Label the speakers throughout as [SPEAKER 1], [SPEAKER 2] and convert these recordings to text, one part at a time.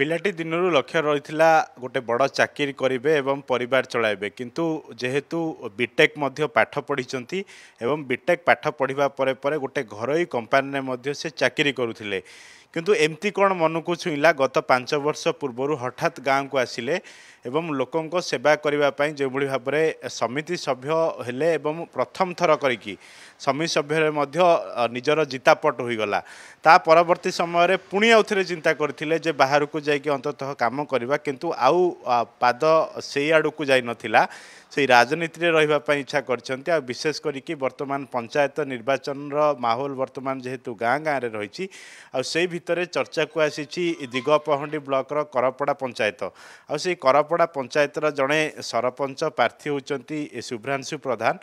[SPEAKER 1] ପିଲାଟି ଦିନରୁ ଲକ୍ଷ୍ୟ ରହିଥିଲା ଗୋଟେ ବଡ଼ ଚାକିରି କରିବେ ଏବଂ ପରିବାର ଚଳାଇବେ କିନ୍ତୁ ଯେହେତୁ ବିଟେକ୍ ମଧ୍ୟ ପାଠ ପଢ଼ିଛନ୍ତି ଏବଂ ବିଟେକ୍ ପାଠ ପଢ଼ିବା ପରେ ପରେ ଗୋଟେ ଘରୋଇ କମ୍ପାନୀରେ ମଧ୍ୟ ସେ ଚାକିରି କରୁଥିଲେ କିନ୍ତୁ ଏମିତି କ'ଣ ମନକୁ ଛୁଇଁଲା ଗତ ପାଞ୍ଚ ବର୍ଷ ପୂର୍ବରୁ ହଠାତ୍ ଗାଁକୁ ଆସିଲେ ଏବଂ ଲୋକଙ୍କ ସେବା କରିବା ପାଇଁ ଯେଉଁଭଳି ଭାବରେ ସମିତି ସଭ୍ୟ ହେଲେ ଏବଂ ପ୍ରଥମ ଥର କରିକି ସମିତି ସଭ୍ୟରେ ମଧ୍ୟ ନିଜର ଜିତାପଟ ହୋଇଗଲା ତା ପରବର୍ତ୍ତୀ ସମୟରେ ପୁଣି ଆଉଥରେ ଚିନ୍ତା କରିଥିଲେ ଯେ ବାହାରକୁ ଯାଇକି ଅନ୍ତତଃ କାମ କରିବା କିନ୍ତୁ ଆଉ ପାଦ ସେଇ ଆଡ଼କୁ ଯାଇନଥିଲା ସେଇ ରାଜନୀତିରେ ରହିବା ପାଇଁ ଇଚ୍ଛା କରିଛନ୍ତି ଆଉ ବିଶେଷ କରିକି ବର୍ତ୍ତମାନ ପଞ୍ଚାୟତ ନିର୍ବାଚନର ମାହୋଲ ବର୍ତ୍ତମାନ ଯେହେତୁ ଗାଁ ଗାଁରେ ରହିଛି ଆଉ ସେଇ ଭିତରେ ଚର୍ଚ୍ଚାକୁ ଆସିଛି ଦିଗପହଣ୍ଡି ବ୍ଲକର କରପଡ଼ା ପଞ୍ଚାୟତ ଆଉ ସେଇ କରପଡ଼ା ପଞ୍ଚାୟତର ଜଣେ ସରପଞ୍ଚ ପ୍ରାର୍ଥୀ ହେଉଛନ୍ତି ଶୁଭ୍ରାଂଶୁ ପ୍ରଧାନ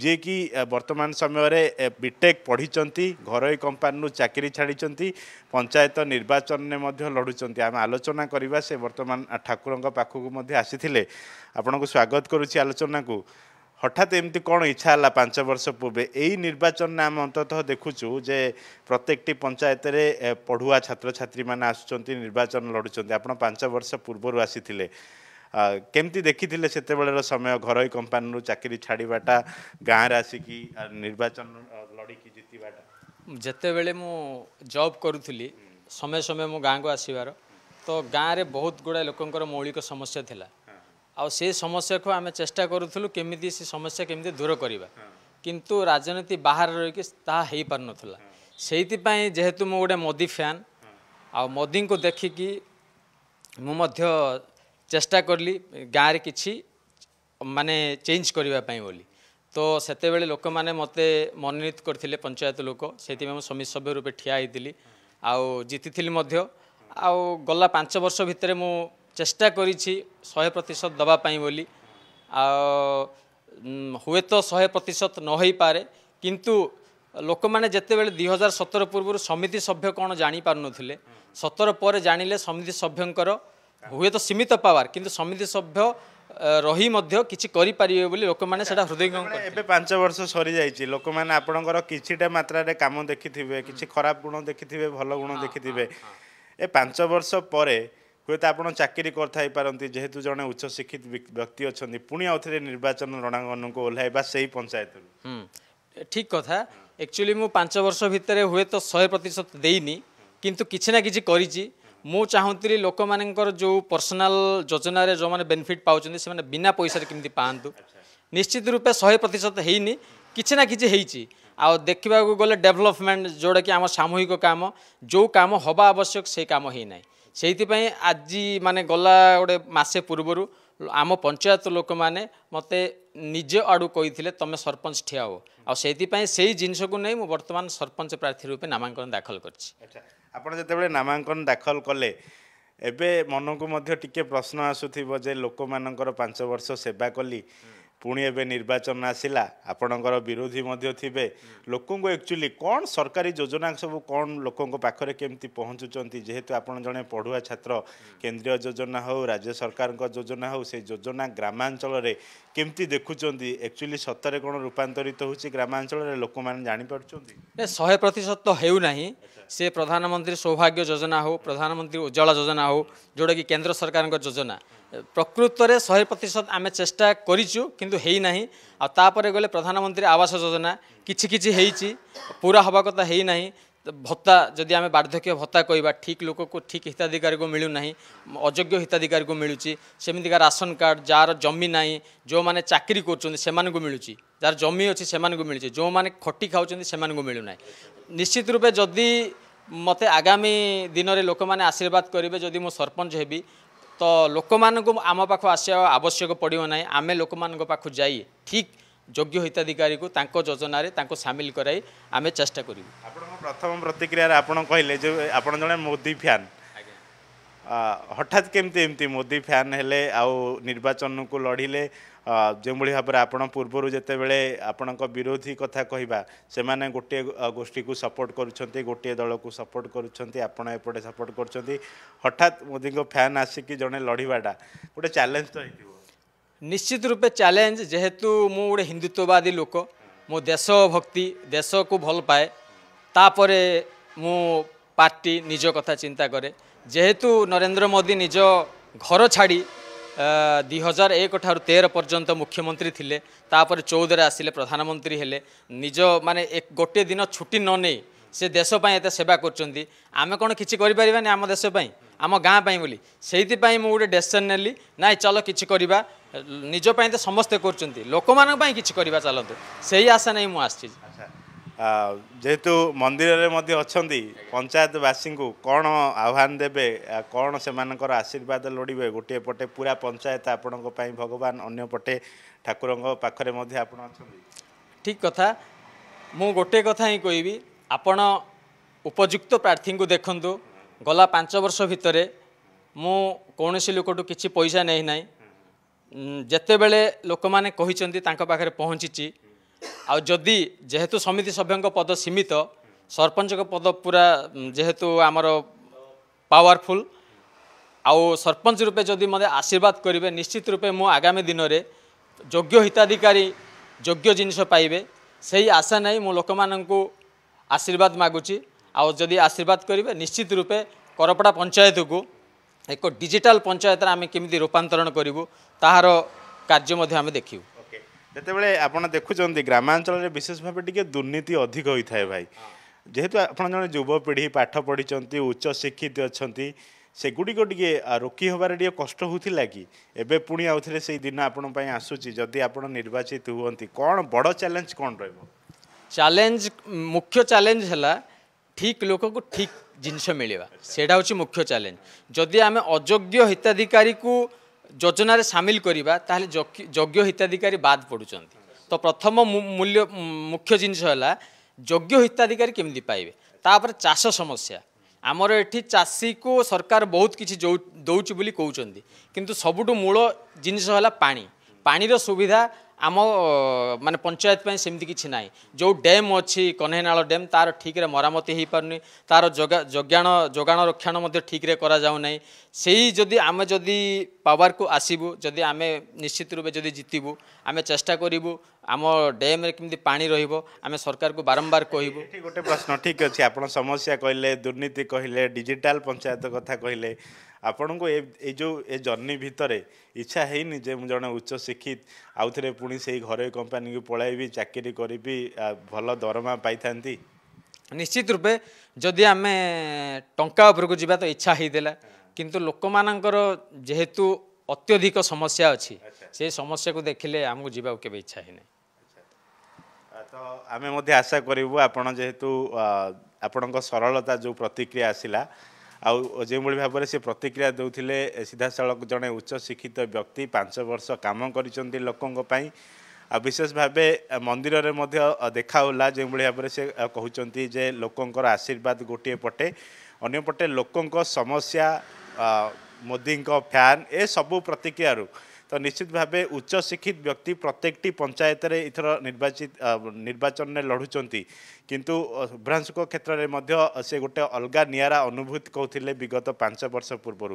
[SPEAKER 1] ଯିଏକି ବର୍ତ୍ତମାନ ସମୟରେ ବିଟେକ୍ ପଢ଼ିଛନ୍ତି ଘରୋଇ କମ୍ପାନୀରୁ ଚାକିରି ଛାଡ଼ିଛନ୍ତି ପଞ୍ଚାୟତ ନିର୍ବାଚନରେ ମଧ୍ୟ ଲଢ଼ୁଛନ୍ତି ଆମେ ଆଲୋଚନା କରିବା ସେ ବର୍ତ୍ତମାନ ଠାକୁରଙ୍କ ପାଖକୁ ମଧ୍ୟ ଆସିଥିଲେ ଆପଣଙ୍କୁ ସ୍ୱାଗତ କରୁଛି ଆଲୋଚନାକୁ हठात इच्छा कहा पाँच वर्ष पूर्व ए निर्वाचन नै आम अन्तत देखुछु प्रत्येक पञ्चायतले पढुवा छात्र छ आसु निर्वाचन लडुन्छ आँच वर्ष पूर्व केमती आमि देखिले सतेबार समय घरै कम्पनी चाकि छाडिटा गाँड्र आसिकन लडिक जित्वाटा
[SPEAKER 2] जतिबेला म जब गर्ुली समय समय म गाँको आसबार तो गाँ र बहुत गुडा लोक मौलिक समस्या थाहा আ সে সমস্যাকে আমি চেষ্টা করুলু কেমিতি সে সমস্যা কেমিতি দূর করা কিন্তু রাজনীতি বাহার রয়েকি তা হয়ে পার সেইপাই যেহেতু মু গোটে মোদি ফ্যান আদি দেখিকি মু চেষ্টা করলি গাঁরে কিছু মানে চেঞ্জ করা বলে তো সেতবে লোক মানে মতো মনোনীত করে পঞ্চায়েত লোক সেইপা সমিতি সভ্য রূপে ঠিয়া হয়েছিল আিতি গলা পাঁচ বর্ষ ভিতরে মু চেষ্টা করেছি শহে প্রতিশত দেওয়া বলি হুয়েত শহে প্রতিশত নহইপারে কিন্তু ଲୋକମାନେ ଯେତେବେଳେ ଦୁଇ ହଜାର ସତର ପୂର୍ବରୁ ସମିତି ସଭ୍ୟ କ'ଣ ଜାଣିପାରୁନଥିଲେ ସତର ପରେ ଜାଣିଲେ ସମିତି ସଭ୍ୟଙ୍କର ହୁଏତ ସୀମିତ ପାୱାର କିନ୍ତୁ ସମିତି ସଭ୍ୟ ରହି ମଧ୍ୟ କିଛି କରିପାରିବେ
[SPEAKER 1] ବୋଲି ଲୋକମାନେ ସେଟା ହୃଦୟଙ୍ଗମ ଏବେ ପାଞ୍ଚ ବର୍ଷ ସରିଯାଇଛି ଲୋକମାନେ ଆପଣଙ୍କର କିଛିଟା ମାତ୍ରାରେ କାମ ଦେଖିଥିବେ କିଛି ଖରାପ ଗୁଣ ଦେଖିଥିବେ ଭଲ ଗୁଣ ଦେଖିଥିବେ ଏ ପାଞ୍ଚ ବର୍ଷ ପରେ ହୁଏତ ଆପଣ ଚାକିରି କରିଥାଇପାରନ୍ତି ଯେହେତୁ ଜଣେ ଉଚ୍ଚ ଶିକ୍ଷିତ ବ୍ୟକ୍ତି ଅଛନ୍ତି ପୁଣି ଆଉଥରେ ନିର୍ବାଚନ ରଣାଙ୍ଗନକୁ ଓହ୍ଲାଇବା ସେହି ପଞ୍ଚାୟତରୁ ଠିକ୍ କଥା ଆକ୍ଚୁଆଲି ମୁଁ ପାଞ୍ଚ
[SPEAKER 2] ବର୍ଷ ଭିତରେ ହୁଏତ ଶହେ ପ୍ରତିଶତ ଦେଇନି କିନ୍ତୁ କିଛି ନା କିଛି କରିଛି ମୁଁ ଚାହୁଁଥିଲି ଲୋକମାନଙ୍କର ଯେଉଁ ପର୍ସନାଲ ଯୋଜନାରେ ଯେଉଁମାନେ ବେନିଫିଟ୍ ପାଉଛନ୍ତି ସେମାନେ ବିନା ପଇସାରେ କେମିତି ପାଆନ୍ତୁ ନିଶ୍ଚିତ ରୂପେ ଶହେ ପ୍ରତିଶତ ହେଇନି କିଛି ନା କିଛି ହେଇଛି ଆଉ ଦେଖିବାକୁ ଗଲେ ଡେଭଲପମେଣ୍ଟ ଯେଉଁଟାକି ଆମ ସାମୂହିକ କାମ ଯେଉଁ କାମ ହେବା ଆବଶ୍ୟକ ସେଇ କାମ ହେଇନାହିଁ ସେଇଥିପାଇଁ ଆଜି ମାନେ ଗଲା ଗୋଟେ ମାସେ ପୂର୍ବରୁ ଆମ ପଞ୍ଚାୟତ ଲୋକମାନେ ମୋତେ ନିଜ ଆଡ଼ୁ କହିଥିଲେ ତମେ ସରପଞ୍ଚ ଠିଆ ହୁଅ ଆଉ ସେଇଥିପାଇଁ ସେଇ ଜିନିଷକୁ ନେଇ ମୁଁ ବର୍ତ୍ତମାନ ସରପଞ୍ଚ ପ୍ରାର୍ଥୀ ରୂପେ ନାମାଙ୍କନ ଦାଖଲ କରିଛି
[SPEAKER 1] ଆପଣ ଯେତେବେଳେ ନାମାଙ୍କନ ଦାଖଲ କଲେ ଏବେ ମନକୁ ମଧ୍ୟ ଟିକେ ପ୍ରଶ୍ନ ଆସୁଥିବ ଯେ ଲୋକମାନଙ୍କର ପାଞ୍ଚ ବର୍ଷ ସେବା କଲି ପୁଣି ଏବେ ନିର୍ବାଚନ ଆସିଲା ଆପଣଙ୍କର ବିରୋଧୀ ମଧ୍ୟ ଥିବେ ଲୋକଙ୍କୁ ଆକ୍ଚୁଆଲି କ'ଣ ସରକାରୀ ଯୋଜନା ସବୁ କ'ଣ ଲୋକଙ୍କ ପାଖରେ କେମିତି ପହଞ୍ଚୁଛନ୍ତି ଯେହେତୁ ଆପଣ ଜଣେ ପଢ଼ୁଆ ଛାତ୍ର କେନ୍ଦ୍ରୀୟ ଯୋଜନା ହେଉ ରାଜ୍ୟ ସରକାରଙ୍କ ଯୋଜନା ହେଉ ସେ ଯୋଜନା ଗ୍ରାମାଞ୍ଚଳରେ କେମିତି ଦେଖୁଛନ୍ତି ଆକ୍ଚୁଆଲି ସତରେ କ'ଣ ରୂପାନ୍ତରିତ ହେଉଛି ଗ୍ରାମାଞ୍ଚଳରେ ଲୋକମାନେ ଜାଣିପାରୁଛନ୍ତି
[SPEAKER 2] ଶହେ ପ୍ରତିଶତ ହେଉନାହିଁ ସେ ପ୍ରଧାନମନ୍ତ୍ରୀ ସୌଭାଗ୍ୟ ଯୋଜନା ହେଉ ପ୍ରଧାନମନ୍ତ୍ରୀ ଉଜ୍ଜଳା ଯୋଜନା ହେଉ ଯେଉଁଟାକି କେନ୍ଦ୍ର ସରକାରଙ୍କ ଯୋଜନା ପ୍ରକୃତରେ ଶହେ ପ୍ରତିଶତ ଆମେ ଚେଷ୍ଟା କରିଛୁ କିନ୍ତୁ ହେଇନାହିଁ ଆଉ ତାପରେ ଗଲେ ପ୍ରଧାନମନ୍ତ୍ରୀ ଆବାସ ଯୋଜନା କିଛି କିଛି ହେଇଛି ପୁରା ହେବା କଥା ହେଇନାହିଁ ଭତ୍ତା ଯଦି ଆମେ ବାର୍ଦ୍ଧକ୍ୟ ଭତ୍ତା କହିବା ଠିକ୍ ଲୋକକୁ ଠିକ୍ ହିତାଧିକାରୀକୁ ମିଳୁନାହିଁ ଅଯୋଗ୍ୟ ହିତାଧିକାରୀକୁ ମିଳୁଛି ସେମିତିକା ରାସନ କାର୍ଡ଼ ଯାହାର ଜମି ନାହିଁ ଯେଉଁମାନେ ଚାକିରି କରୁଛନ୍ତି ସେମାନଙ୍କୁ ମିଳୁଛି ଯାହାର ଜମି ଅଛି ସେମାନଙ୍କୁ ମିଳୁଛି ଯେଉଁମାନେ ଖଟି ଖାଉଛନ୍ତି ସେମାନଙ୍କୁ ମିଳୁନାହିଁ ନିଶ୍ଚିତ ରୂପେ ଯଦି ମୋତେ ଆଗାମୀ ଦିନରେ ଲୋକମାନେ ଆଶୀର୍ବାଦ କରିବେ ଯଦି ମୁଁ ସରପଞ୍ଚ ହେବି ତ ଲୋକମାନଙ୍କୁ ଆମ ପାଖକୁ ଆସିବା ଆବଶ୍ୟକ ପଡ଼ିବ ନାହିଁ ଆମେ ଲୋକମାନଙ୍କ ପାଖକୁ ଯାଇ ଠିକ୍ যোগ্য হিতাধিকারীকে তাঁক যোজনার তাঁক সামিল করাই আমি চেষ্টা করবু আপনার
[SPEAKER 1] প্রথম প্রতিক্রিয়ার আপনার কহিলেন যে আপনার জন মোদি ফ্যান হঠাৎ কেমতি এমতি মোদি ফ্যান হলে আর্বাচনক লড়িলে ଯେଉଁଭଳି ଭାବରେ ଆପଣ ପୂର୍ବରୁ ଯେତେବେଳେ ଆପଣଙ୍କ ବିରୋଧୀ କଥା କହିବା ସେମାନେ ଗୋଟିଏ ଗୋଷ୍ଠୀକୁ ସପୋର୍ଟ କରୁଛନ୍ତି ଗୋଟିଏ ଦଳକୁ ସପୋର୍ଟ କରୁଛନ୍ତି ଆପଣ ଏପଟେ ସପୋର୍ଟ କରୁଛନ୍ତି ହଠାତ୍ ମୋଦିଙ୍କ ଫ୍ୟାନ୍ ଆସିକି ଜଣେ ଲଢ଼ିବାଟା ଗୋଟେ ଚ୍ୟାଲେଞ୍ଜ ତ ହେଇଥିବ ନିଶ୍ଚିତ ରୂପେ ଚ୍ୟାଲେଞ୍ଜ
[SPEAKER 2] ଯେହେତୁ ମୁଁ ଗୋଟେ ହିନ୍ଦୁତ୍ୱବାଦୀ ଲୋକ ମୁଁ ଦେଶ ଭକ୍ତି ଦେଶକୁ ଭଲ ପାଏ ତାପରେ ମୁଁ ପାର୍ଟି ନିଜ କଥା ଚିନ୍ତା କରେ ଯେହେତୁ ନରେନ୍ଦ୍ର ମୋଦି ନିଜ ଘର ଛାଡ଼ି ଦୁଇ ହଜାର ଏକ ଠାରୁ ତେର ପର୍ଯ୍ୟନ୍ତ ମୁଖ୍ୟମନ୍ତ୍ରୀ ଥିଲେ ତାପରେ ଚଉଦରେ ଆସିଲେ ପ୍ରଧାନମନ୍ତ୍ରୀ ହେଲେ ନିଜ ମାନେ ଗୋଟିଏ ଦିନ ଛୁଟି ନ ନେଇ ସେ ଦେଶ ପାଇଁ ଏତେ ସେବା କରୁଛନ୍ତି ଆମେ କ'ଣ କିଛି କରିପାରିବାନି ଆମ ଦେଶ ପାଇଁ ଆମ ଗାଁ ପାଇଁ ବୋଲି ସେଇଥିପାଇଁ ମୁଁ ଗୋଟେ ଡେସିସନ୍ ନେଲି ନାଇଁ ଚାଲ କିଛି କରିବା ନିଜ ପାଇଁ ତ ସମସ୍ତେ କରୁଛନ୍ତି
[SPEAKER 1] ଲୋକମାନଙ୍କ ପାଇଁ କିଛି କରିବା ଚାଲନ୍ତୁ ସେଇ ଆଶା ନେଇ ମୁଁ ଆସିଛି যেহেতু মন্দিরের মধ্যে অনেক পঞ্চায়েত পঞ্চায়েতবাসী কণ আহ্বান দেবে কণ সে আশীর্বাদ লোড়বে গোটিয়ে পটে পুরা পঞ্চায়েত আপনার ভগবান অন্য পটে ঠাকুর পাখে মধ্যে আপনার ঠিক কথা মু গোটে কথা হি কবি
[SPEAKER 2] আপন উপযুক্ত প্রার্থী দেখুন গলা পাঁচ বর্ষ ভিতরে মু কৌশি লোকটু কিছু পয়সা নেই না যেতবে লোক মানে কিন্তু তাঁর পাখে পৌঁছিছি आदि जेहेतु समिति सभ्य पद सीमित सरपञ्चको पद पुरा जेहेतु आम पावरफुल ଆଉ ସରପଞ୍ଚ ରୂପେ ଯଦି ମୋତେ ଆଶୀର୍ବାଦ କରିବେ ନିଶ୍ଚିତ ରୂପେ ମୁଁ ଆଗାମୀ ଦିନରେ ଯୋଗ୍ୟ ହିତାଧିକାରୀ ଯୋଗ୍ୟ ଜିନିଷ ପାଇବେ ସେହି ଆଶା ନେଇ ମୁଁ ଲୋକମାନଙ୍କୁ ଆଶୀର୍ବାଦ ମାଗୁଛି ଆଉ ଯଦି ଆଶୀର୍ବାଦ କରିବେ ନିଶ୍ଚିତ ରୂପେ କରପଡ଼ା ପଞ୍ଚାୟତକୁ ଏକ ଡିଜିଟାଲ ପଞ୍ଚାୟତରେ ଆମେ କେମିତି ରୂପାନ୍ତରଣ କରିବୁ ତାହାର କାର୍ଯ୍ୟ ମଧ୍ୟ ଆମେ ଦେଖିବୁ
[SPEAKER 1] ଯେତେବେଳେ ଆପଣ ଦେଖୁଛନ୍ତି ଗ୍ରାମାଞ୍ଚଳରେ ବିଶେଷ ଭାବେ ଟିକେ ଦୁର୍ନୀତି ଅଧିକ ହୋଇଥାଏ ଭାଇ ଯେହେତୁ ଆପଣ ଜଣେ ଯୁବପିଢ଼ି ପାଠ ପଢ଼ିଛନ୍ତି ଉଚ୍ଚଶିକ୍ଷିତ ଅଛନ୍ତି ସେଗୁଡ଼ିକ ଟିକେ ରୋକି ହେବାରେ ଟିକେ କଷ୍ଟ ହେଉଥିଲା କି ଏବେ ପୁଣି ଆଉଥରେ ସେଇ ଦିନ ଆପଣଙ୍କ ପାଇଁ ଆସୁଛି ଯଦି ଆପଣ ନିର୍ବାଚିତ ହୁଅନ୍ତି କ'ଣ ବଡ଼ ଚ୍ୟାଲେଞ୍ଜ କ'ଣ ରହିବ ଚ୍ୟାଲେଞ୍ଜ ମୁଖ୍ୟ ଚ୍ୟାଲେଞ୍ଜ
[SPEAKER 2] ହେଲା ଠିକ୍ ଲୋକକୁ ଠିକ୍ ଜିନିଷ ମିଳିବା ସେଇଟା ହେଉଛି ମୁଖ୍ୟ ଚ୍ୟାଲେଞ୍ଜ ଯଦି ଆମେ ଅଯୋଗ୍ୟ ହିତାଧିକାରୀକୁ যোজনার সামিল করা তাহলে যোগ্য হিতাধিকারী বাদ পড়ুন তো প্রথম মূল্য মুখ্য জিনিস হল যোগ্য হিতাধিকারী কমিটি পাইবে তাপরে চাষ সমস্যা আমার এটি চাষীকে সরকার বহুত কিছু দৌছি বলে কৌন কিন্তু সবুঠু মূল জিনিস হল পাঁচ পাঁচ সুবিধা ଆମ ମାନେ ପଞ୍ଚାୟତ ପାଇଁ ସେମିତି କିଛି ନାହିଁ ଯେଉଁ ଡ୍ୟାମ୍ ଅଛି କହ୍ନେଇନାଳ ଡ୍ୟାମ୍ ତା'ର ଠିକ୍ରେ ମରାମତି ହୋଇପାରୁନି ତା'ର ଯୋଗାଣ ଯୋଗାଣ ରକ୍ଷଣ ମଧ୍ୟ ଠିକ୍ରେ କରାଯାଉନାହିଁ ସେଇ ଯଦି ଆମେ ଯଦି ପାୱାରକୁ ଆସିବୁ ଯଦି ଆମେ ନିଶ୍ଚିତ ରୂପେ ଯଦି ଜିତିବୁ ଆମେ ଚେଷ୍ଟା କରିବୁ ଆମ ଡ୍ୟାମ୍ରେ କେମିତି ପାଣି ରହିବ ଆମେ ସରକାରକୁ ବାରମ୍ବାର କହିବୁ
[SPEAKER 1] ଗୋଟେ ପ୍ରଶ୍ନ ଠିକ୍ ଅଛି ଆପଣ ସମସ୍ୟା କହିଲେ ଦୁର୍ନୀତି କହିଲେ ଡିଜିଟାଲ ପଞ୍ଚାୟତ କଥା କହିଲେ ଆପଣଙ୍କୁ ଏ ଏଇ ଯେଉଁ ଏ ଜର୍ନି ଭିତରେ ଇଚ୍ଛା ହେଇନି ଯେ ମୁଁ ଜଣେ ଉଚ୍ଚ ଶିକ୍ଷିତ ଆଉଥରେ ପୁଣି ସେଇ ଘରୋଇ କମ୍ପାନୀକୁ ପଳାଇବି ଚାକିରି କରିବି ଭଲ ଦରମା ପାଇଥାନ୍ତି ନିଶ୍ଚିତ ରୂପେ ଯଦି ଆମେ ଟଙ୍କା ଉପରକୁ ଯିବା ତ ଇଚ୍ଛା ହେଇଥିଲା କିନ୍ତୁ
[SPEAKER 2] ଲୋକମାନଙ୍କର ଯେହେତୁ ଅତ୍ୟଧିକ ସମସ୍ୟା ଅଛି ସେ ସମସ୍ୟାକୁ ଦେଖିଲେ ଆମକୁ ଯିବାକୁ କେବେ ଇଚ୍ଛା ହେଇନାହିଁ
[SPEAKER 1] ତ ଆମେ ମଧ୍ୟ ଆଶା କରିବୁ ଆପଣ ଯେହେତୁ ଆପଣଙ୍କ ସରଳତା ଯେଉଁ ପ୍ରତିକ୍ରିୟା ଆସିଲା ଆଉ ଯେଉଁଭଳି ଭାବରେ ସେ ପ୍ରତିକ୍ରିୟା ଦେଉଥିଲେ ସିଧାସଳଖ ଜଣେ ଉଚ୍ଚ ଶିକ୍ଷିତ ବ୍ୟକ୍ତି ପାଞ୍ଚ ବର୍ଷ କାମ କରିଛନ୍ତି ଲୋକଙ୍କ ପାଇଁ ଆଉ ବିଶେଷ ଭାବେ ମନ୍ଦିରରେ ମଧ୍ୟ ଦେଖାହେଲା ଯେଉଁଭଳି ଭାବରେ ସେ କହୁଛନ୍ତି ଯେ ଲୋକଙ୍କର ଆଶୀର୍ବାଦ ଗୋଟିଏ ପଟେ ଅନ୍ୟପଟେ ଲୋକଙ୍କ ସମସ୍ୟା ମୋଦିଙ୍କ ଫ୍ୟାନ୍ ଏସବୁ ପ୍ରତିକ୍ରିୟାରୁ তো নিশ্চিত ভাবে উচ্চশিক্ষিত ব্যক্তি প্রত্যেকটি পঞ্চায়েতরে এথর নির্বাচিত নির্বাচনে লড়ুচার কিন্তু ব্রাঞ্চক ক্ষেত্রে মধ্য সে গোটে অলগা নিয়ারা অনুভূতি কৌলে বিগত পাঁচ বর্ষ পূর্বর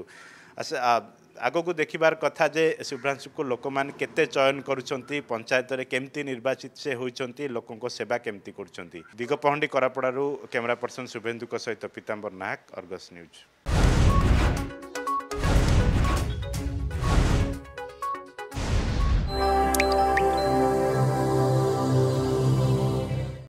[SPEAKER 1] ଆଗକୁ ଦେଖିବାର କଥା ଯେ ଶୁଭ୍ରାଂଶୁଙ୍କୁ ଲୋକମାନେ କେତେ ଚୟନ କରୁଛନ୍ତି ପଞ୍ଚାୟତରେ କେମିତି ନିର୍ବାଚିତ ସେ ହୋଇଛନ୍ତି ଲୋକଙ୍କ ସେବା କେମିତି କରୁଛନ୍ତି ଦିଗପହଣ୍ଡି କରାପଡ଼ାରୁ କ୍ୟାମେରା ପର୍ସନ ଶୁଭେନ୍ଦୁଙ୍କ ସହିତ ପୀତାମ୍ବର ନାୟକ ଅର୍ଗସ୍ ନ୍ୟୁଜ୍